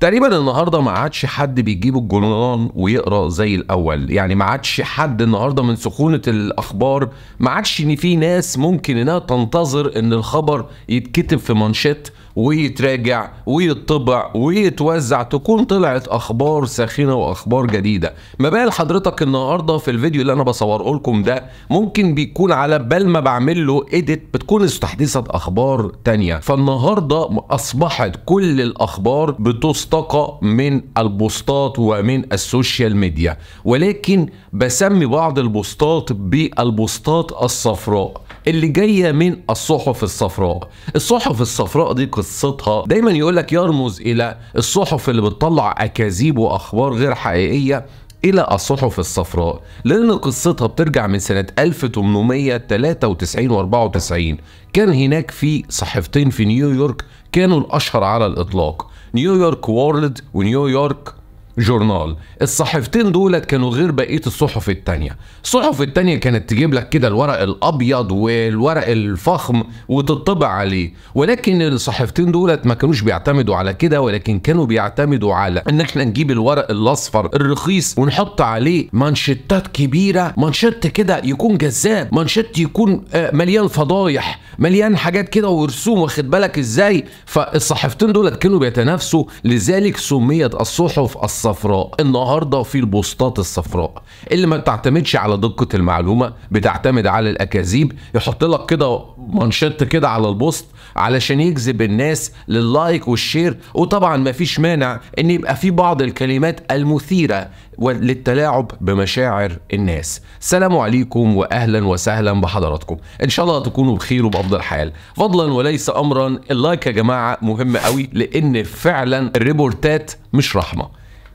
تقريبا النهارده ما عادش حد بيجيب الجرنان ويقرا زي الاول يعني ما عادش حد النهارده من سخونه الاخبار ما عادش ان في ناس ممكن انها تنتظر ان الخبر يتكتب في مانشيت ويتراجع ويتطبع ويتوزع تكون طلعت اخبار ساخنه واخبار جديده ما بال حضرتك النهارده في الفيديو اللي انا بصوره لكم ده ممكن بيكون على بال ما بعمل له ايديت بتكون استحدثت اخبار تانية فالنهارده اصبحت كل الاخبار بتستقى من البوستات ومن السوشيال ميديا ولكن بسمي بعض البوستات بالبوستات الصفراء اللي جايه من الصحف الصفراء الصحف الصفراء دي قصتها دايما يقولك يرمز الى الصحف اللي بتطلع اكاذيب واخبار غير حقيقيه إلى الصحف الصفراء لأن قصتها بترجع من سنة 1893 و 94 كان هناك في صحيفتين في نيويورك كانوا الأشهر على الإطلاق نيويورك وورلد ونيويورك جورنال الصحيفتين دولت كانوا غير بقيه الصحف التانية الصحف التانية كانت تجيب لك كده الورق الابيض والورق الفخم وتطبع عليه ولكن الصحيفتين دولت ما كانوش بيعتمدوا على كده ولكن كانوا بيعتمدوا على ان احنا نجيب الورق الاصفر الرخيص ونحط عليه مانشيتات كبيره مانشيت كده يكون جذاب مانشيت يكون آه، مليان فضايح مليان حاجات كده ورسوم واخد بالك ازاي فالصحيفتين دولت كانوا بيتنافسوا لذلك سميت الصحف الصحف الصفراء النهارده في البوستات الصفراء اللي ما بتعتمدش على دقه المعلومه بتعتمد على الاكاذيب يحط لك كده مانشيت كده على البوست علشان يجذب الناس لللايك والشير وطبعا ما فيش مانع ان يبقى في بعض الكلمات المثيره للتلاعب بمشاعر الناس السلام عليكم واهلا وسهلا بحضراتكم ان شاء الله تكونوا بخير وبافضل حال فضلا وليس امرا اللايك يا جماعه مهم قوي لان فعلا الريبورتات مش رحمه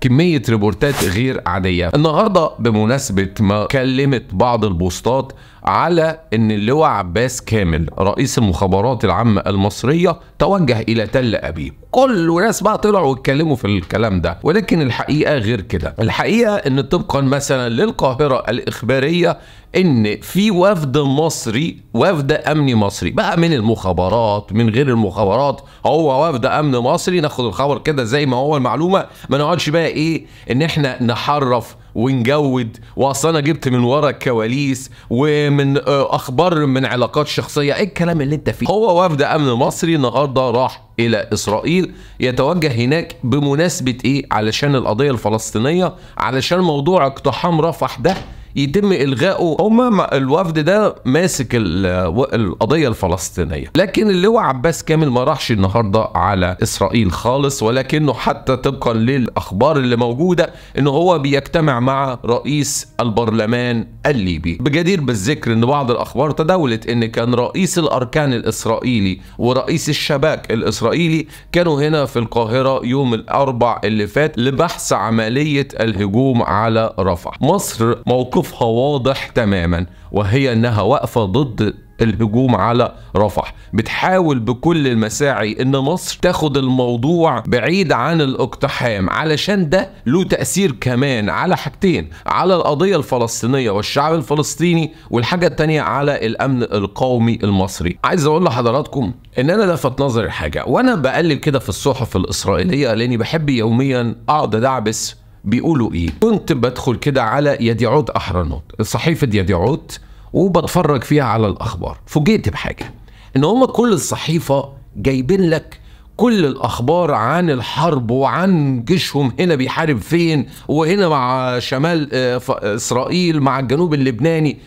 كمية ريبورتات غير عادية النهاردة بمناسبة ما كلمت بعض البوستات على ان اللواء عباس كامل رئيس المخابرات العامة المصرية توجه الى تل ابيب كل ناس بقى طلعوا واتكلموا في الكلام ده ولكن الحقيقة غير كده الحقيقة ان طبقا مثلا للقاهرة الاخبارية ان في وفد مصري وفد امني مصري بقى من المخابرات من غير المخابرات هو وفد امن مصري ناخد الخبر كده زي ما هو المعلومه ما نقعدش بقى ايه ان احنا نحرف ونجود واصل انا جبت من ورا الكواليس ومن آه، اخبار من علاقات شخصيه ايه الكلام اللي انت فيه هو وفد امن مصري النهارده راح الى اسرائيل يتوجه هناك بمناسبه ايه علشان القضيه الفلسطينيه علشان موضوع اقتحام رفح ده يتم الغائه هم الوفد ده ماسك القضيه الفلسطينيه لكن اللواء عباس كامل ما راحش النهارده على اسرائيل خالص ولكنه حتى طبقا للاخبار اللي موجوده ان هو بيجتمع مع رئيس البرلمان الليبي بجدير بالذكر ان بعض الاخبار تداولت ان كان رئيس الاركان الاسرائيلي ورئيس الشباك الاسرائيلي كانوا هنا في القاهره يوم الاربع اللي فات لبحث عمليه الهجوم على رفح مصر موقع موقفها واضح تماما وهي انها واقفه ضد الهجوم على رفح بتحاول بكل المساعي ان مصر تاخد الموضوع بعيد عن الاقتحام علشان ده له تأثير كمان على حاجتين على القضية الفلسطينية والشعب الفلسطيني والحاجة التانية على الامن القومي المصري عايز اقول لحضراتكم ان انا لفت نظري حاجة وانا بقلب كده في الصحف الاسرائيلية لاني بحب يوميا اقعد ادعبس بيقولوا ايه كنت بدخل كده على عود احرنوت صحيفه عود وبتفرج فيها على الاخبار فوجئت بحاجه ان هما كل الصحيفه جايبين لك كل الاخبار عن الحرب وعن جيشهم هنا بيحارب فين وهنا مع شمال آه، اسرائيل مع الجنوب اللبناني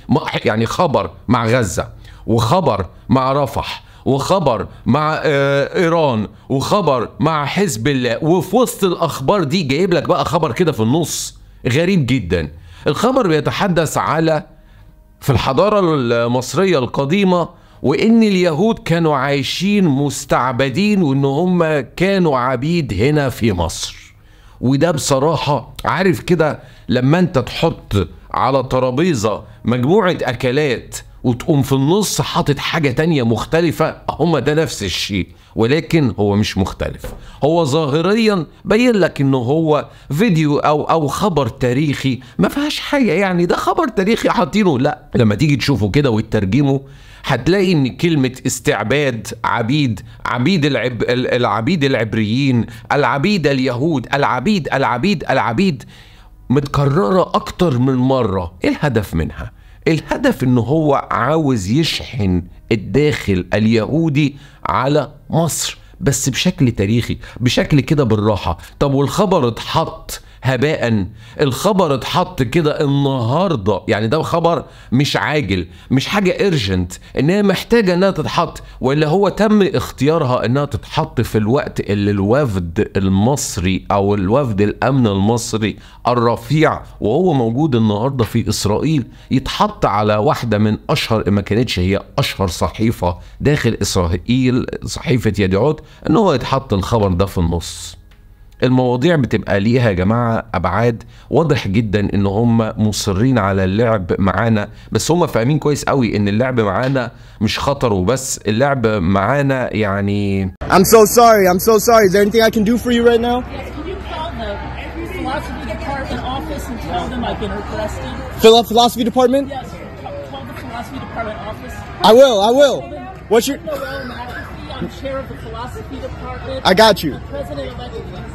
يعني خبر مع غزه وخبر مع رفح وخبر مع آه، ايران وخبر مع حزب الله وفي وسط الاخبار دي جايب لك بقى خبر كده في النص غريب جدا الخبر بيتحدث على في الحضاره المصريه القديمه وان اليهود كانوا عايشين مستعبدين وان هم كانوا عبيد هنا في مصر وده بصراحه عارف كده لما انت تحط على ترابيزه مجموعه اكلات وتقوم في النص حاطط حاجة تانية مختلفة هما ده نفس الشيء ولكن هو مش مختلف هو ظاهريا بين لك انه هو فيديو او او خبر تاريخي ما فيهاش حاجة يعني ده خبر تاريخي حاطينه لا لما تيجي تشوفه كده وتترجمه هتلاقي ان كلمة استعباد عبيد عبيد العب العبيد العبريين العبيد اليهود العبيد العبيد العبيد متكررة اكتر من مرة ايه الهدف منها الهدف ان هو عاوز يشحن الداخل اليهودي على مصر بس بشكل تاريخي بشكل كده بالراحه طب والخبر اتحط هباء الخبر اتحط كده النهارده يعني ده خبر مش عاجل مش حاجه ايرجنت ان هي محتاجه انها تتحط ولا هو تم اختيارها انها تتحط في الوقت اللي الوفد المصري او الوفد الامن المصري الرفيع وهو موجود النهارده في اسرائيل يتحط على واحده من اشهر ما كانتش هي اشهر صحيفه داخل اسرائيل صحيفه يديعوت ان هو يتحط الخبر ده في النص المواضيع بتبقى ليها يا جماعه ابعاد واضح جدا ان هم مصرين على اللعب معانا بس هم فاهمين كويس قوي ان اللعب معانا مش خطر وبس اللعب معانا يعني I'm so sorry I'm so sorry is there anything I can do for you right now Philosophy department? Yes, call the philosophy department office. I will, I will. What's your... I'm chair of the philosophy department. I got you. president-elect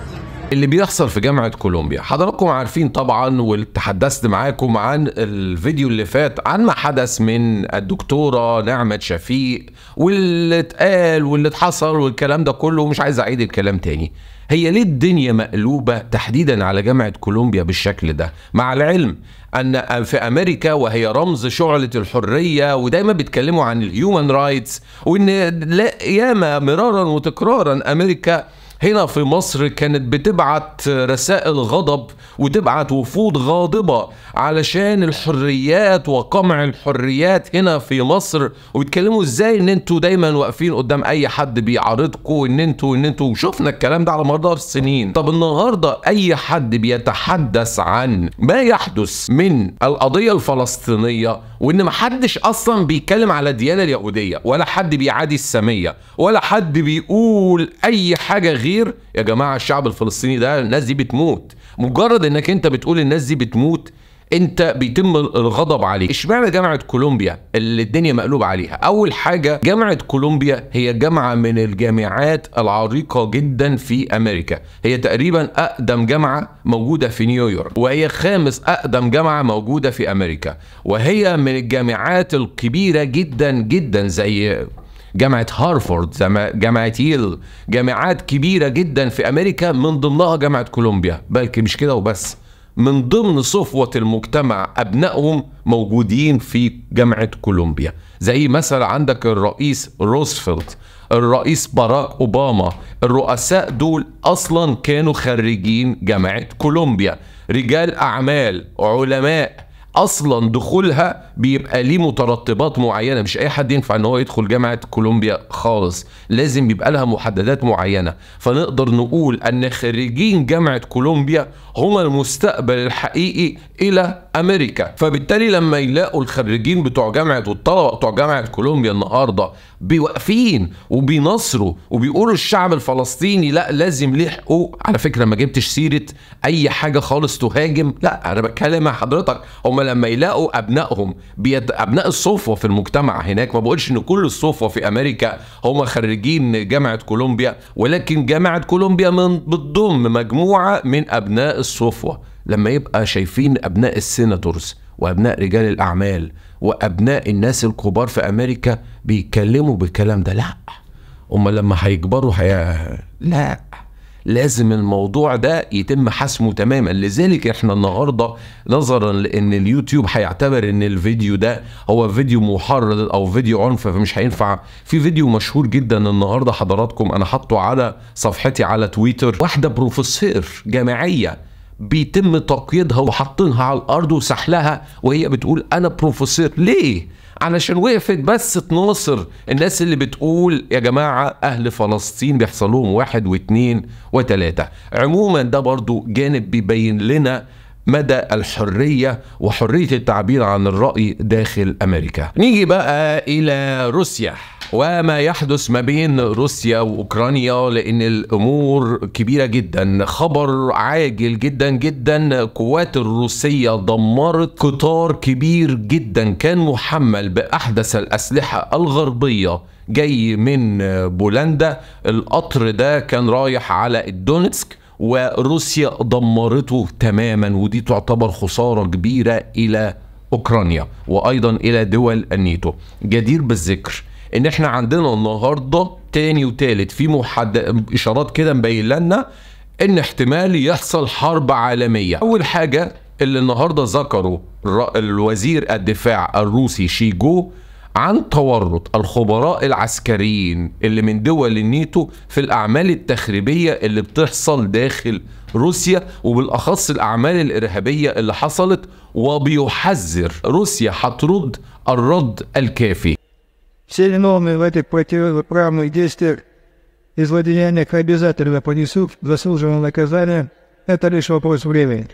اللي بيحصل في جامعه كولومبيا حضراتكم عارفين طبعا وتحدثت معاكم عن الفيديو اللي فات عن ما حدث من الدكتوره نعمه شفيق واللي اتقال واللي اتحصل والكلام ده كله ومش عايز اعيد الكلام تاني هي ليه الدنيا مقلوبه تحديدا على جامعه كولومبيا بالشكل ده مع العلم ان في امريكا وهي رمز شعله الحريه ودايما بيتكلموا عن الهيومن رايتس وان لا ياما مرارا وتكرارا امريكا هنا في مصر كانت بتبعت رسائل غضب وتبعت وفود غاضبة علشان الحريات وقمع الحريات هنا في مصر وبيتكلموا ازاي ان انتوا دايما واقفين قدام اي حد بيعارضكم ان انتوا ان انتوا وشفنا الكلام ده على مدار السنين طب النهاردة اي حد بيتحدث عن ما يحدث من القضية الفلسطينية وان محدش اصلا بيتكلم على الديانه اليهوديه ولا حد بيعادي الساميه ولا حد بيقول اي حاجه غير يا جماعه الشعب الفلسطيني ده الناس دي بتموت مجرد انك انت بتقول الناس دي بتموت انت بيتم الغضب عليك اشمعنى جامعه كولومبيا اللي الدنيا مقلوبه عليها اول حاجه جامعه كولومبيا هي جامعه من الجامعات العريقه جدا في امريكا هي تقريبا اقدم جامعه موجوده في نيويورك وهي خامس اقدم جامعه موجوده في امريكا وهي من الجامعات الكبيره جدا جدا زي جامعة هارفورد جامعة ييل جامعات كبيرة جدا في أمريكا من ضمنها جامعة كولومبيا بل مش كده وبس من ضمن صفوة المجتمع أبنائهم موجودين في جامعة كولومبيا زي مثلا عندك الرئيس روزفلت الرئيس باراك أوباما الرؤساء دول أصلا كانوا خريجين جامعة كولومبيا رجال أعمال علماء اصلا دخولها بيبقى ليه مترتبات معينه مش اي حد ينفع ان هو يدخل جامعه كولومبيا خالص لازم يبقى لها محددات معينه فنقدر نقول ان خريجين جامعه كولومبيا هم المستقبل الحقيقي الى امريكا فبالتالي لما يلاقوا الخريجين بتوع جامعه والطلبه بتوع جامعه كولومبيا النهارده بيوقفين وبينصروا وبيقولوا الشعب الفلسطيني لا لازم ليه حقوق على فكره ما جبتش سيره اي حاجه خالص تهاجم لا انا بتكلم مع حضرتك هم لما يلاقوا ابنائهم بيد... ابناء الصفوه في المجتمع هناك ما بقولش ان كل الصفوه في امريكا هم خريجين جامعه كولومبيا ولكن جامعه كولومبيا من بتضم مجموعه من ابناء الصفوه لما يبقى شايفين أبناء السيناتورز وأبناء رجال الأعمال وأبناء الناس الكبار في أمريكا بيتكلموا بالكلام ده لأ هما لما هيكبروا هي... لأ لازم الموضوع ده يتم حسمه تماما لذلك احنا النهارده نظرا لان اليوتيوب هيعتبر ان الفيديو ده هو فيديو محرض او فيديو عنف فمش هينفع في فيديو مشهور جدا النهارده حضراتكم انا حاطه على صفحتي على تويتر واحده بروفيسور جامعيه بيتم تقييدها وحاطينها على الارض وسحلها وهي بتقول انا بروفيسور ليه علشان وقفت بس تناصر الناس اللي بتقول يا جماعة أهل فلسطين بيحصلهم واحد واثنين وثلاثة عموما ده برضو جانب بيبين لنا مدى الحرية وحرية التعبير عن الرأي داخل أمريكا نيجي بقى إلى روسيا وما يحدث ما بين روسيا واوكرانيا لان الامور كبيره جدا خبر عاجل جدا جدا القوات الروسيه دمرت قطار كبير جدا كان محمل باحدث الاسلحه الغربيه جاي من بولندا القطر ده كان رايح على الدونتسك وروسيا دمرته تماما ودي تعتبر خسارة كبيرة إلى أوكرانيا وأيضا إلى دول النيتو جدير بالذكر إن إحنا عندنا النهاردة تاني وتالت في محد... إشارات كده مبين لنا إن احتمال يحصل حرب عالمية أول حاجة اللي النهارده ذكره الوزير الدفاع الروسي شيجو عن تورط الخبراء العسكريين اللي من دول النيتو في الأعمال التخريبية اللي بتحصل داخل روسيا وبالأخص الأعمال الإرهابية اللي حصلت وبيحذر روسيا هترد الرد الكافي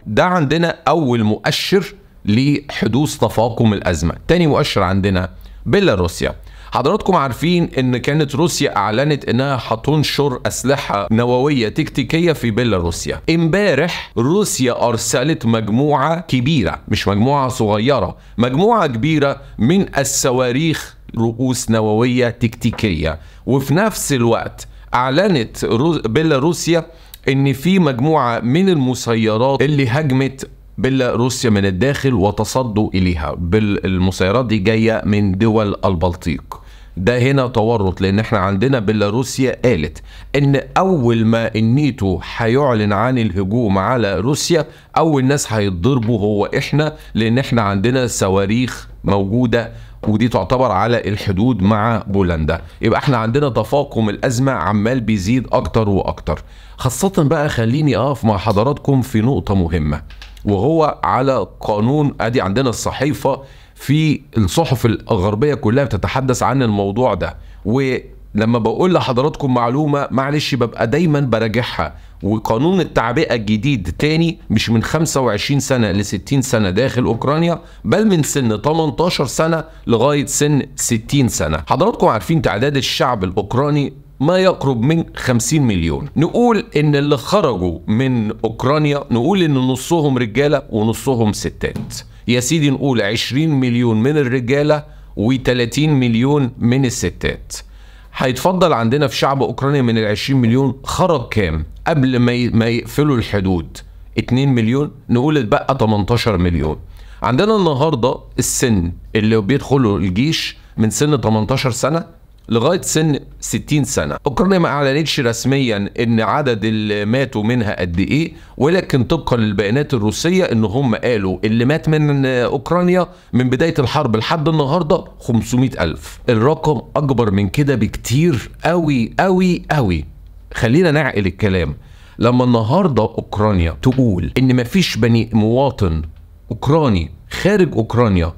ده عندنا أول مؤشر لحدوث تفاقم الأزمة تاني مؤشر عندنا بيلاروسيا حضراتكم عارفين ان كانت روسيا اعلنت انها هتنشر اسلحه نوويه تكتيكيه في بيلاروسيا امبارح روسيا ارسلت مجموعه كبيره مش مجموعه صغيره مجموعه كبيره من الصواريخ رؤوس نوويه تكتيكيه وفي نفس الوقت اعلنت بيلاروسيا ان في مجموعه من المسيرات اللي هجمت بيلاروسيا من الداخل وتصدوا إليها بالمسيرات دي جاية من دول البلطيق ده هنا تورط لان احنا عندنا بيلاروسيا قالت ان اول ما النيتو هيعلن عن الهجوم على روسيا اول ناس هيتضربوا هو احنا لان احنا عندنا صواريخ موجوده ودي تعتبر على الحدود مع بولندا يبقى احنا عندنا تفاقم الازمه عمال بيزيد اكتر واكتر خاصه بقى خليني اقف مع حضراتكم في نقطه مهمه وهو على قانون ادي عندنا الصحيفه في الصحف الغربيه كلها بتتحدث عن الموضوع ده ولما بقول لحضراتكم معلومه معلش ببقى دايما براجعها وقانون التعبئه الجديد تاني مش من 25 سنه ل 60 سنه داخل اوكرانيا بل من سن 18 سنه لغايه سن 60 سنه حضراتكم عارفين تعداد الشعب الاوكراني ما يقرب من 50 مليون نقول ان اللي خرجوا من اوكرانيا نقول ان نصهم رجاله ونصهم ستات يا سيدي نقول 20 مليون من الرجاله و30 مليون من الستات هيتفضل عندنا في شعب اوكرانيا من ال 20 مليون خرج كام قبل ما ما يقفلوا الحدود 2 مليون نقول اتبقى 18 مليون عندنا النهارده السن اللي بيدخلوا الجيش من سن 18 سنه لغايه سن 60 سنه اوكرانيا ما اعلنتش رسميا ان عدد اللي ماتوا منها قد ايه ولكن طبقا للبيانات الروسيه ان هم قالوا اللي مات من اوكرانيا من بدايه الحرب لحد النهارده 500 الف الرقم اكبر من كده بكتير قوي قوي قوي خلينا نعقل الكلام لما النهارده اوكرانيا تقول ان مفيش بني مواطن اوكراني خارج اوكرانيا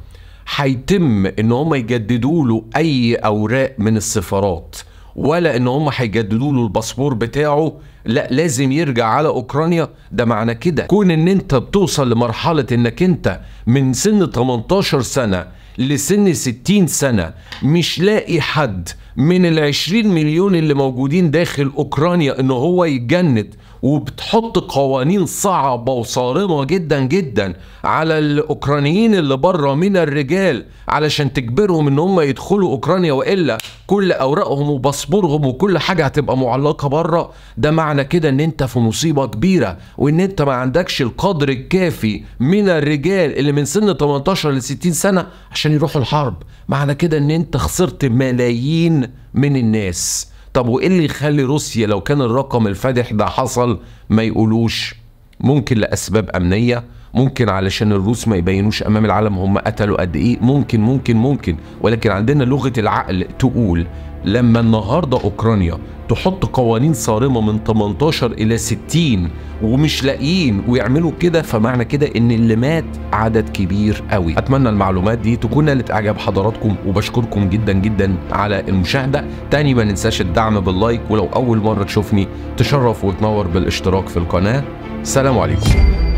هيتم ان هم يجددوا له اي اوراق من السفارات ولا ان هم هيجددوا له الباسبور بتاعه لا لازم يرجع على اوكرانيا ده معنى كده كون ان انت بتوصل لمرحله انك انت من سن 18 سنه لسن 60 سنه مش لاقي حد من ال 20 مليون اللي موجودين داخل اوكرانيا ان هو يتجند وبتحط قوانين صعبة وصارمة جدا جدا على الأوكرانيين اللي بره من الرجال علشان تجبرهم إن هم يدخلوا أوكرانيا وإلا كل أوراقهم وباسبورهم وكل حاجة هتبقى معلقة بره ده معنى كده إن أنت في مصيبة كبيرة وإن أنت ما عندكش القدر الكافي من الرجال اللي من سن 18 ل 60 سنة عشان يروحوا الحرب معنى كده إن أنت خسرت ملايين من الناس طب وايه اللي يخلي روسيا لو كان الرقم الفادح ده حصل ما يقولوش ممكن لاسباب امنيه ممكن علشان الروس ما يبينوش امام العالم هم قتلوا قد ايه ممكن ممكن ممكن ولكن عندنا لغه العقل تقول لما النهارده اوكرانيا تحط قوانين صارمه من 18 الى 60 ومش لاقيين ويعملوا كده فمعنى كده ان اللي مات عدد كبير قوي اتمنى المعلومات دي تكون نالت اعجاب حضراتكم وبشكركم جدا جدا على المشاهده تاني ما ننساش الدعم باللايك ولو اول مره تشوفني تشرف وتنور بالاشتراك في القناه سلام عليكم